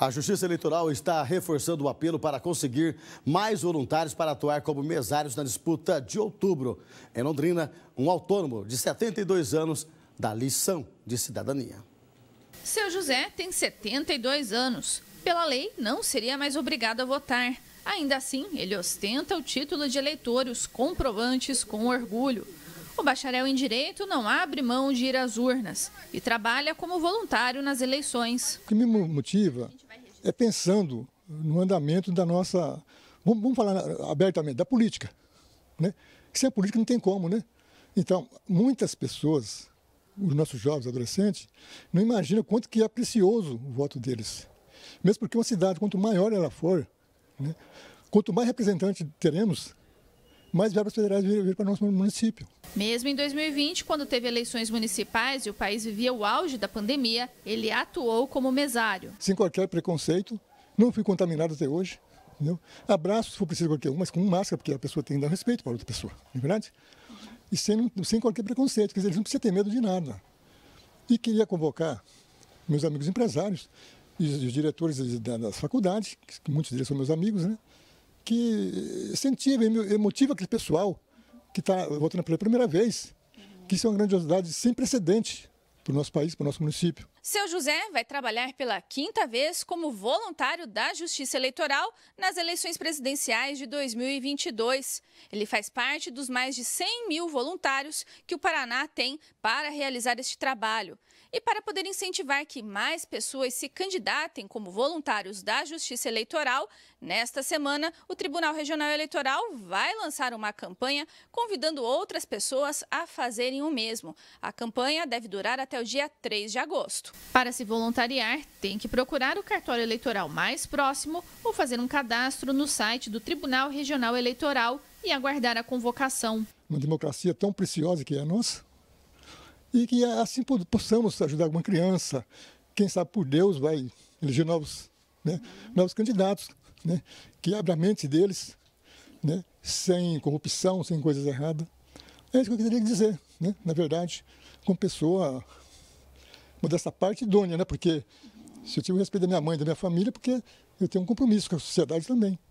A Justiça Eleitoral está reforçando o apelo para conseguir mais voluntários para atuar como mesários na disputa de outubro. Em Londrina, um autônomo de 72 anos dá lição de cidadania. Seu José tem 72 anos. Pela lei, não seria mais obrigado a votar. Ainda assim, ele ostenta o título de eleitor e os comprovantes com orgulho. O bacharel em Direito não abre mão de ir às urnas e trabalha como voluntário nas eleições. O que me motiva é pensando no andamento da nossa. Vamos, falar abertamente, da política. Né? Sem a política não tem como, né? Então, muitas pessoas, os nossos jovens adolescentes, não imaginam quanto que é precioso o voto deles. Mesmo porque uma cidade, quanto maior ela for, né? quanto mais representantes teremos, mais verbas federais vir, vir para o nosso município. Mesmo em 2020, quando teve eleições municipais e o país vivia o auge da pandemia, ele atuou como mesário. Sem qualquer preconceito, não fui contaminado até hoje. Entendeu? Abraço, se for preciso qualquer um, mas com máscara, porque a pessoa tem que dar respeito para outra pessoa, não é verdade? E sem, sem qualquer preconceito, quer dizer, eles não precisam ter medo de nada. E queria convocar meus amigos empresários e os diretores das faculdades, que muitos deles são meus amigos, né? que incentiva, emotiva aquele pessoal que está votando pela primeira vez, que isso é uma grandiosidade sem precedente para o nosso país, para o nosso município. Seu José vai trabalhar pela quinta vez como voluntário da Justiça Eleitoral nas eleições presidenciais de 2022. Ele faz parte dos mais de 100 mil voluntários que o Paraná tem para realizar este trabalho. E para poder incentivar que mais pessoas se candidatem como voluntários da Justiça Eleitoral, nesta semana, o Tribunal Regional Eleitoral vai lançar uma campanha convidando outras pessoas a fazerem o mesmo. A campanha deve durar até o dia 3 de agosto. Para se voluntariar, tem que procurar o cartório eleitoral mais próximo ou fazer um cadastro no site do Tribunal Regional Eleitoral e aguardar a convocação. Uma democracia tão preciosa que é a nossa e que assim possamos ajudar alguma criança. Quem sabe por Deus vai eleger novos, né, novos candidatos, né, que abra a mente deles, né, sem corrupção, sem coisas erradas. É isso que eu queria dizer, né? na verdade, como pessoa, dessa parte idônea, né? porque se eu tive o respeito da minha mãe, da minha família, porque eu tenho um compromisso com a sociedade também.